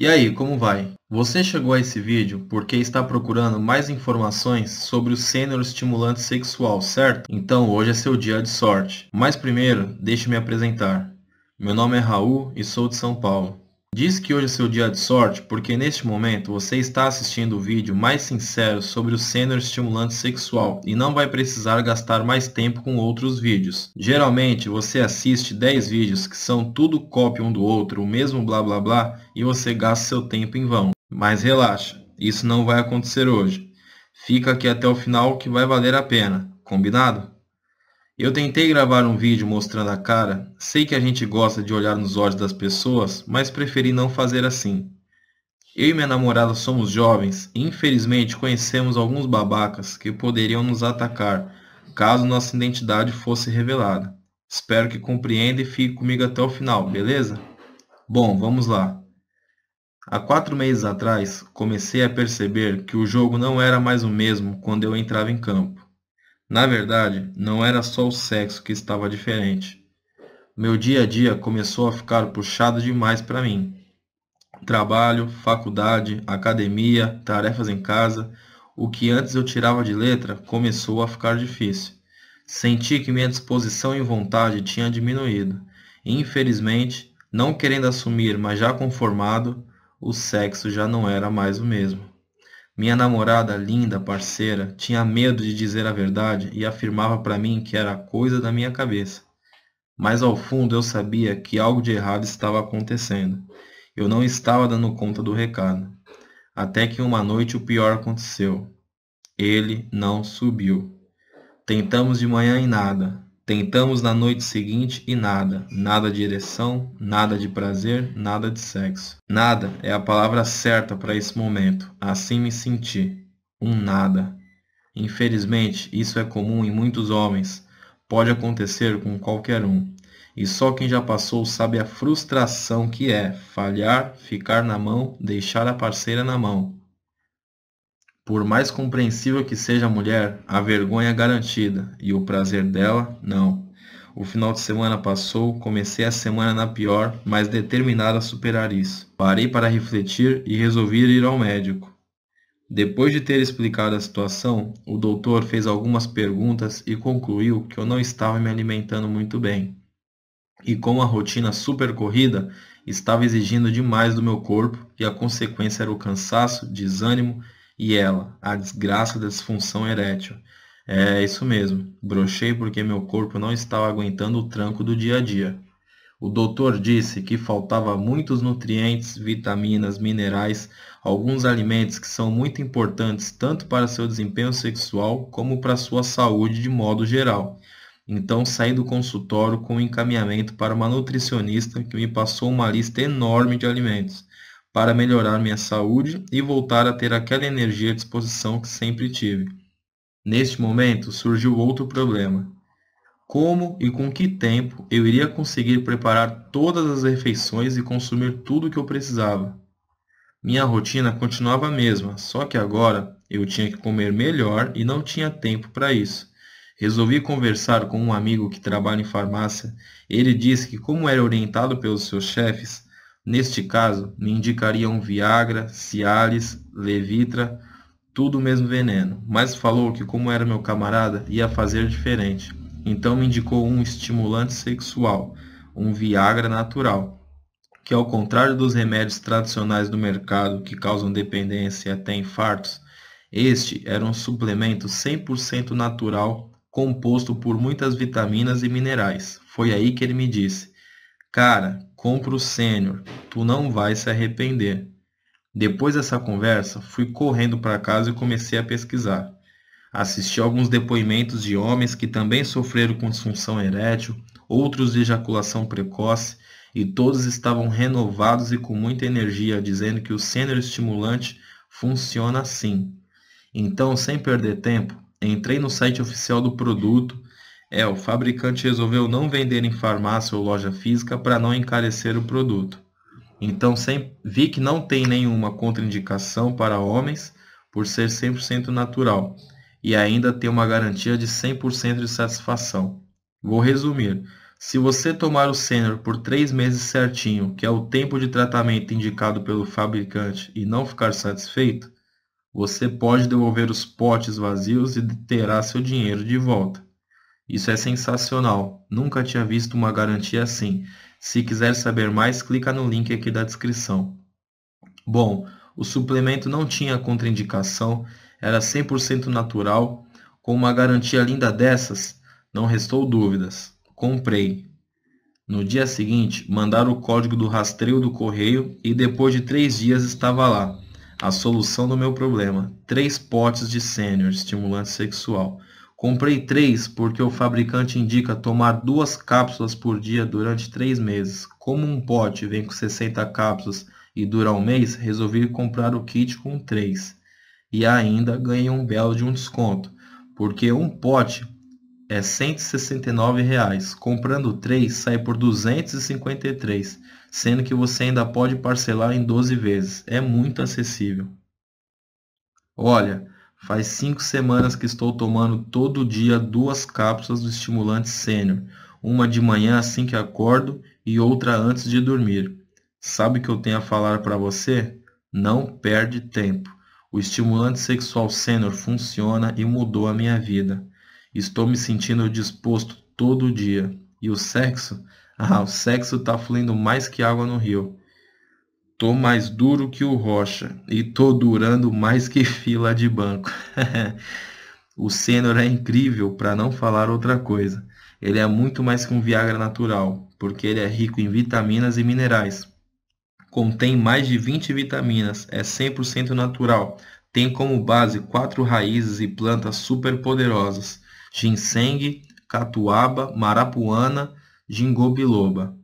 E aí, como vai? Você chegou a esse vídeo porque está procurando mais informações sobre o sênior estimulante sexual, certo? Então hoje é seu dia de sorte. Mas primeiro, deixe-me apresentar. Meu nome é Raul e sou de São Paulo. Diz que hoje é seu dia de sorte porque neste momento você está assistindo o vídeo mais sincero sobre o sênior estimulante sexual e não vai precisar gastar mais tempo com outros vídeos. Geralmente você assiste 10 vídeos que são tudo cópia um do outro, o mesmo blá blá blá, e você gasta seu tempo em vão. Mas relaxa, isso não vai acontecer hoje. Fica aqui até o final que vai valer a pena, combinado? Eu tentei gravar um vídeo mostrando a cara, sei que a gente gosta de olhar nos olhos das pessoas, mas preferi não fazer assim. Eu e minha namorada somos jovens e infelizmente conhecemos alguns babacas que poderiam nos atacar caso nossa identidade fosse revelada. Espero que compreenda e fique comigo até o final, beleza? Bom, vamos lá. Há quatro meses atrás, comecei a perceber que o jogo não era mais o mesmo quando eu entrava em campo. Na verdade, não era só o sexo que estava diferente. Meu dia a dia começou a ficar puxado demais para mim. Trabalho, faculdade, academia, tarefas em casa, o que antes eu tirava de letra começou a ficar difícil. Senti que minha disposição e vontade tinha diminuído. Infelizmente, não querendo assumir, mas já conformado, o sexo já não era mais o mesmo. Minha namorada, linda, parceira, tinha medo de dizer a verdade e afirmava para mim que era coisa da minha cabeça. Mas ao fundo eu sabia que algo de errado estava acontecendo. Eu não estava dando conta do recado. Até que uma noite o pior aconteceu. Ele não subiu. Tentamos de manhã em nada. Tentamos na noite seguinte e nada. Nada de ereção, nada de prazer, nada de sexo. Nada é a palavra certa para esse momento. Assim me senti. Um nada. Infelizmente, isso é comum em muitos homens. Pode acontecer com qualquer um. E só quem já passou sabe a frustração que é falhar, ficar na mão, deixar a parceira na mão. Por mais compreensível que seja a mulher, a vergonha é garantida e o prazer dela, não. O final de semana passou, comecei a semana na pior, mas determinado a superar isso. Parei para refletir e resolvi ir ao médico. Depois de ter explicado a situação, o doutor fez algumas perguntas e concluiu que eu não estava me alimentando muito bem. E com a rotina super corrida, estava exigindo demais do meu corpo e a consequência era o cansaço, desânimo e ela, a desgraça da disfunção erétil. É isso mesmo, brochei porque meu corpo não estava aguentando o tranco do dia a dia. O doutor disse que faltava muitos nutrientes, vitaminas, minerais, alguns alimentos que são muito importantes tanto para seu desempenho sexual como para sua saúde de modo geral. Então saí do consultório com um encaminhamento para uma nutricionista que me passou uma lista enorme de alimentos para melhorar minha saúde e voltar a ter aquela energia à disposição que sempre tive. Neste momento surgiu outro problema. Como e com que tempo eu iria conseguir preparar todas as refeições e consumir tudo o que eu precisava? Minha rotina continuava a mesma, só que agora eu tinha que comer melhor e não tinha tempo para isso. Resolvi conversar com um amigo que trabalha em farmácia. Ele disse que, como era orientado pelos seus chefes, Neste caso, me indicariam Viagra, Cialis, Levitra, tudo o mesmo veneno, mas falou que como era meu camarada, ia fazer diferente. Então me indicou um estimulante sexual, um Viagra natural, que ao contrário dos remédios tradicionais do mercado que causam dependência e até infartos, este era um suplemento 100% natural composto por muitas vitaminas e minerais. Foi aí que ele me disse: Cara, compra o sênior, tu não vai se arrepender. Depois dessa conversa, fui correndo para casa e comecei a pesquisar. Assisti alguns depoimentos de homens que também sofreram com disfunção erétil, outros de ejaculação precoce, e todos estavam renovados e com muita energia, dizendo que o sênior estimulante funciona assim. Então, sem perder tempo, entrei no site oficial do produto, é o fabricante resolveu não vender em farmácia ou loja física para não encarecer o produto. Então, sem, vi que não tem nenhuma contraindicação para homens por ser 100% natural e ainda tem uma garantia de 100% de satisfação. Vou resumir. Se você tomar o Sênior por 3 meses certinho, que é o tempo de tratamento indicado pelo fabricante, e não ficar satisfeito, você pode devolver os potes vazios e terá seu dinheiro de volta. Isso é sensacional. Nunca tinha visto uma garantia assim. Se quiser saber mais, clica no link aqui da descrição. Bom, o suplemento não tinha contraindicação, era 100% natural. Com uma garantia linda dessas, não restou dúvidas. Comprei. No dia seguinte, mandaram o código do rastreio do correio e depois de três dias estava lá. A solução do meu problema: três potes de sênior estimulante sexual. Comprei três porque o fabricante indica tomar duas cápsulas por dia durante três meses. Como um pote vem com 60 cápsulas e dura um mês, resolvi comprar o kit com três. E ainda ganhei um belo de um desconto, porque um pote é R$ 169, reais. comprando três sai por R$ 253, sendo que você ainda pode parcelar em 12 vezes. É muito acessível. Olha, Faz cinco semanas que estou tomando todo dia duas cápsulas do estimulante sênior, uma de manhã assim que acordo e outra antes de dormir. Sabe o que eu tenho a falar para você? Não perde tempo. O estimulante sexual sênior funciona e mudou a minha vida. Estou me sentindo disposto todo dia. E o sexo? Ah, o sexo está fluindo mais que água no rio. Tô mais duro que o Rocha e tô durando mais que fila de banco. o Sênior é incrível, para não falar outra coisa. Ele é muito mais que um Viagra natural, porque ele é rico em vitaminas e minerais. Contém mais de 20 vitaminas, é 100% natural. Tem como base quatro raízes e plantas superpoderosas: ginseng, catuaba, marapuana, gingobiloba.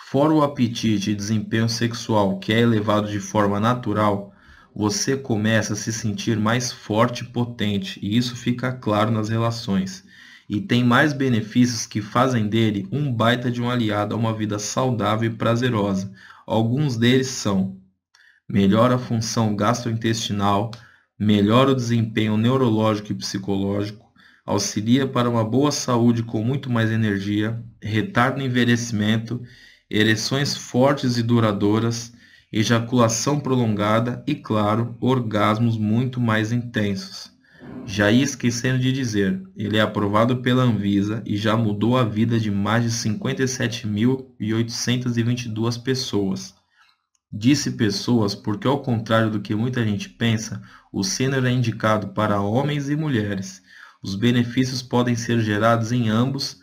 Fora o apetite e desempenho sexual que é elevado de forma natural, você começa a se sentir mais forte e potente, e isso fica claro nas relações. E tem mais benefícios que fazem dele um baita de um aliado a uma vida saudável e prazerosa. Alguns deles são: melhora a função gastrointestinal, melhora o desempenho neurológico e psicológico, auxilia para uma boa saúde com muito mais energia, retarda o envelhecimento ereções fortes e duradouras, ejaculação prolongada e, claro, orgasmos muito mais intensos. Já ia esquecendo de dizer, ele é aprovado pela Anvisa e já mudou a vida de mais de 57.822 pessoas. Disse pessoas porque, ao contrário do que muita gente pensa, o sênior é indicado para homens e mulheres. Os benefícios podem ser gerados em ambos,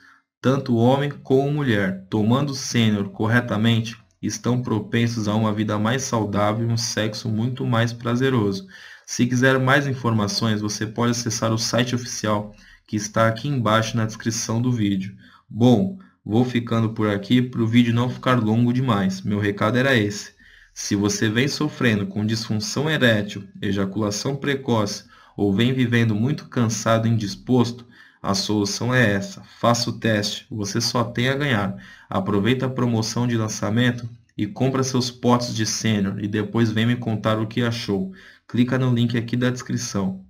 tanto homem como mulher, tomando o sênior corretamente, estão propensos a uma vida mais saudável e um sexo muito mais prazeroso. Se quiser mais informações, você pode acessar o site oficial que está aqui embaixo na descrição do vídeo. Bom, vou ficando por aqui para o vídeo não ficar longo demais. Meu recado era esse. Se você vem sofrendo com disfunção erétil, ejaculação precoce ou vem vivendo muito cansado e indisposto, a solução é essa. Faça o teste, você só tem a ganhar. Aproveita a promoção de lançamento e compra seus potes de sênior e depois vem me contar o que achou. Clica no link aqui da descrição.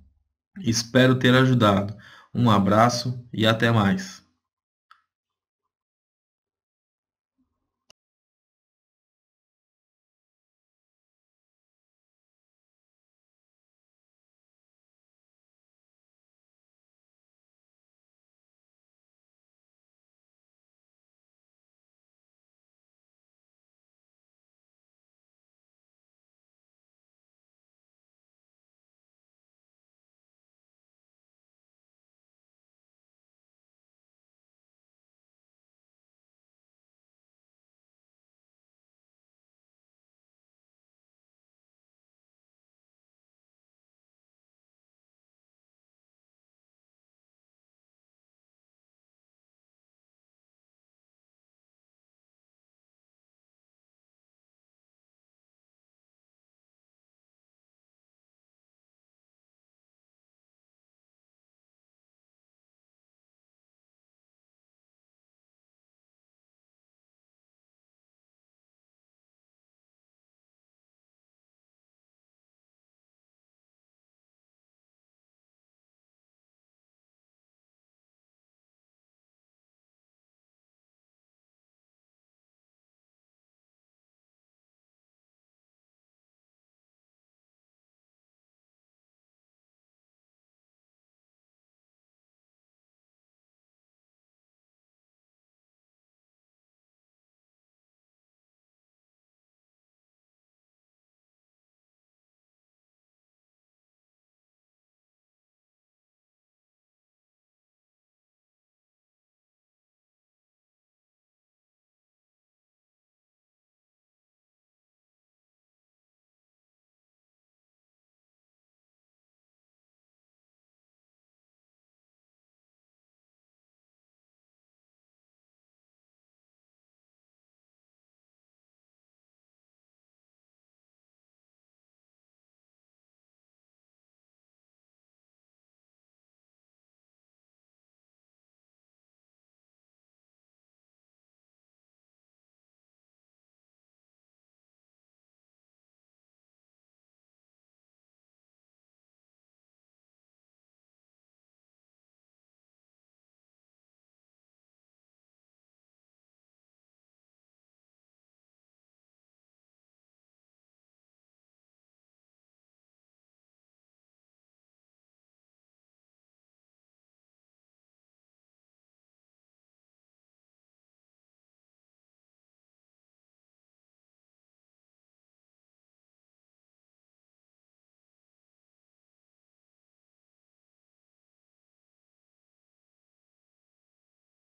Espero ter ajudado. Um abraço e até mais.